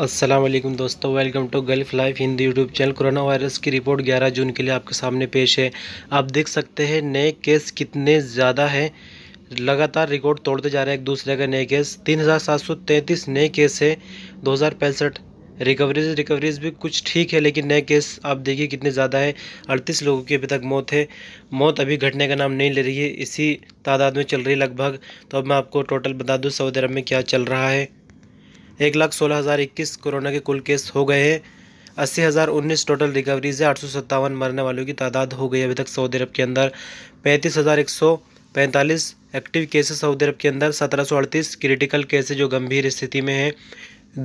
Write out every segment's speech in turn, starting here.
असलम दोस्तों welcome to Gulf Life Hindi YouTube channel corona virus की report 11 जून के लिए आपके सामने पेश है आप देख सकते हैं नए केस कितने ज़्यादा हैं लगातार रिकॉर्ड तोड़ते जा रहे हैं एक दूसरे का नए केस 3733 नए केस है दो रिकवरीज रिकवरीज भी कुछ ठीक है लेकिन नए केस आप देखिए कितने ज़्यादा है अड़तीस लोगों की अभी तक मौत है मौत अभी घटने का नाम नहीं ले रही है इसी तादाद में चल रही है लगभग तो अब मैं आपको टोटल बता दूँ सऊदी अरब में क्या चल रहा है एक लाख सोलह हज़ार इक्कीस कोरोना के कुल केस हो गए हैं अस्सी हज़ार उन्नीस टोटल रिकवरीज है आठ सौ सत्तावन मरने वालों की तादाद हो गई अभी तक सऊदी अरब के अंदर पैंतीस हज़ार एक सौ पैंतालीस एक्टिव केसेस सऊदी अरब के अंदर सत्रह सौ अड़तीस क्रिटिकल केसेज जो गंभीर स्थिति में हैं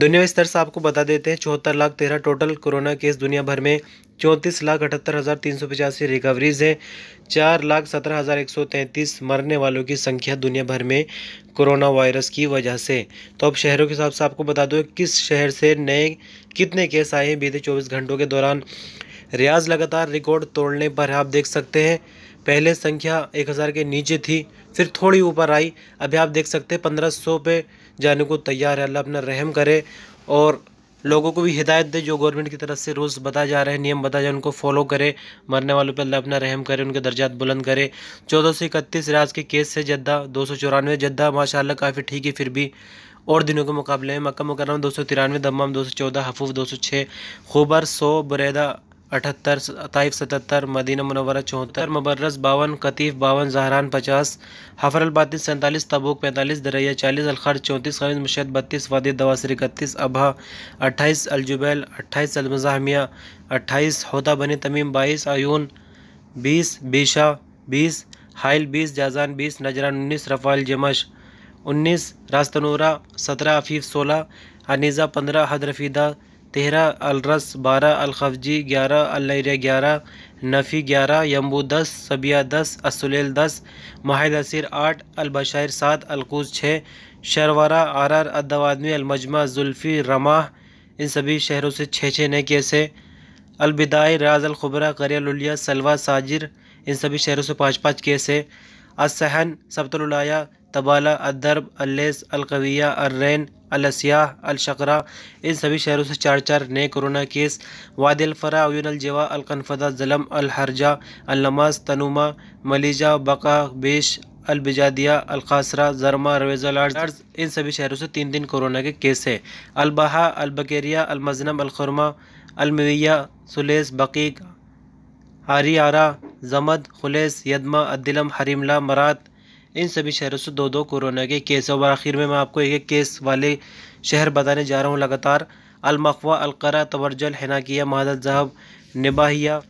दुनिया स्तर से आपको बता देते हैं चौहत्तर लाख तेरह टोटल कोरोना केस दुनिया भर में चौंतीस लाख अठहत्तर हज़ार तीन सौ पचासी रिकवरीज हैं चार लाख सत्रह हज़ार एक सौ तैंतीस मरने वालों की संख्या दुनिया भर में कोरोना वायरस की वजह से तो अब शहरों के हिसाब से आपको बता दो किस शहर से नए कितने केस आए हैं बीते चौबीस घंटों के दौरान रियाज लगातार रिकॉर्ड तोड़ने पर आप देख सकते हैं पहले संख्या एक हज़ार के नीचे थी फिर थोड़ी ऊपर आई अभी आप देख सकते हैं पंद्रह सौ पे जाने को तैयार है अल्लाह अपना रहम करे और लोगों को भी हिदायत दे जो गवर्नमेंट की तरफ से रोज़ बताए जा रहे हैं नियम बताए जा उनको फॉलो करे मरने वालों पर अल्लाह अपना रहम करे उनके दर्जात बुलंद करे चौदह सौ इकतीस राज के केस से जद्दा दो सौ चौरानवे जद्दा माशाला काफ़ी ठीक है फिर भी और दिनों के मुकाबले में मक्का मुकरम दो सौ तिरानवे दमाम दो सौ चौदह हफूफ दो सौ छः खूबर सौ बरेदा अठहत्तर ताइफ सतहत्तर मदीना मनवरा चौहत्तर मबर्रस बावन कतीफ़ बावन जहरान पचास हफरल बातीस सैंतालीस तबूक पैंतालीस दरिया चालीस अलखर चौंतीस खमीज मुशैद बत्तीस वादी दवासर इकतीस अबा अट्ठाईस अलजुबैल अट्ठाईस अलमजाहमिया अट्ठाईस होता बनी तमीम बाईस आयून बीस बीशा बीस हाइल बीस जाजान बीस नजरान उन्नीस रफ़ाल जमश उन्नीस रास्तनूरा सत्रह आफीफ सोलह अनीज़ा पंद्रह हदरफीदा तेरह अलरस बारह अलखफजी ग्यारह अलरिया ग्यारह नफ़ी ग्यारह यम्बू दस सबिया दस असुलेल दस माहिद असर आठ अलबशायर सात अलकूज छः शरवारा आरार अदवादमी अलमजमा जुल्फ़ी रमाह इन सभी शहरों से छः छः नए केस है अलबिदाई राज अलखबरा करियालिया सलवा साजिर इन सभी शहरों से पाँच पाँच केस है असहन सब्तुलया तबाला अदरब अलेस अलकविया अर्रैन अलसिया अलशकरा इन सभी शहरों से चार चार नए कोरोना केस वादिल फ़रा अयनलजवा अलकनफदा ज़लम अलहरजा अलमास तनुमा मलिजा बका बेश अलबिजादिया अलखासरा जरमा रवेज इन सभी शहरों से तीन दिन कोरोना के केस हैं अलबहा अलबकेरिया अलमजनम अलखरमा अलमविया सुलेस बकीक हारी जमद खुलेस यदमा अदिलम हरीमला मरात इन सभी शहरों से दो दो कोरोना के केस और आखिर में मैं आपको एक एक केस वाले शहर बताने जा रहा हूँ लगातार अलमखवा अलकरा तवरजल हनाकिया महदत जहब नबाहिया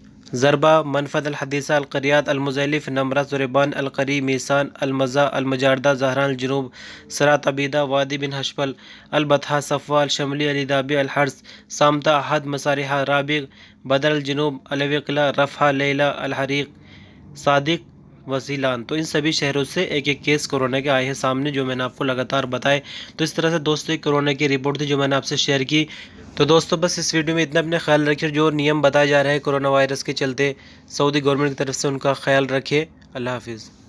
ज़रबा मनफद अलहदीसा अलकरियात अलमुजलिफ नमरा सुरबान अलकरी मीसान अलमज़ा अलमजारदा जहरान अलजनूब सरा तबीदा वादी बिन हशफल अलबा सफ़ा अलशमली अलीदाबी अलहर्स सामता अहद मसारहा राबिग बदर अलजनूब अलविकला रफ़ा लैला अलहरीक सादिक वजीलान तो इन सभी शहरों से एक एक केस कोरोना के आए हैं सामने जो मैंने आपको लगातार बताए तो इस तरह से दोस्तों एक कोरोना की रिपोर्ट थी जो मैंने आपसे शेयर की तो दोस्तों बस इस वीडियो में इतना अपने ख्याल रखिए जो नियम बताया जा रहा है कोरोना वायरस के चलते सऊदी गवर्नमेंट की तरफ से उनका ख्याल रखे अल्लाह हाफिज़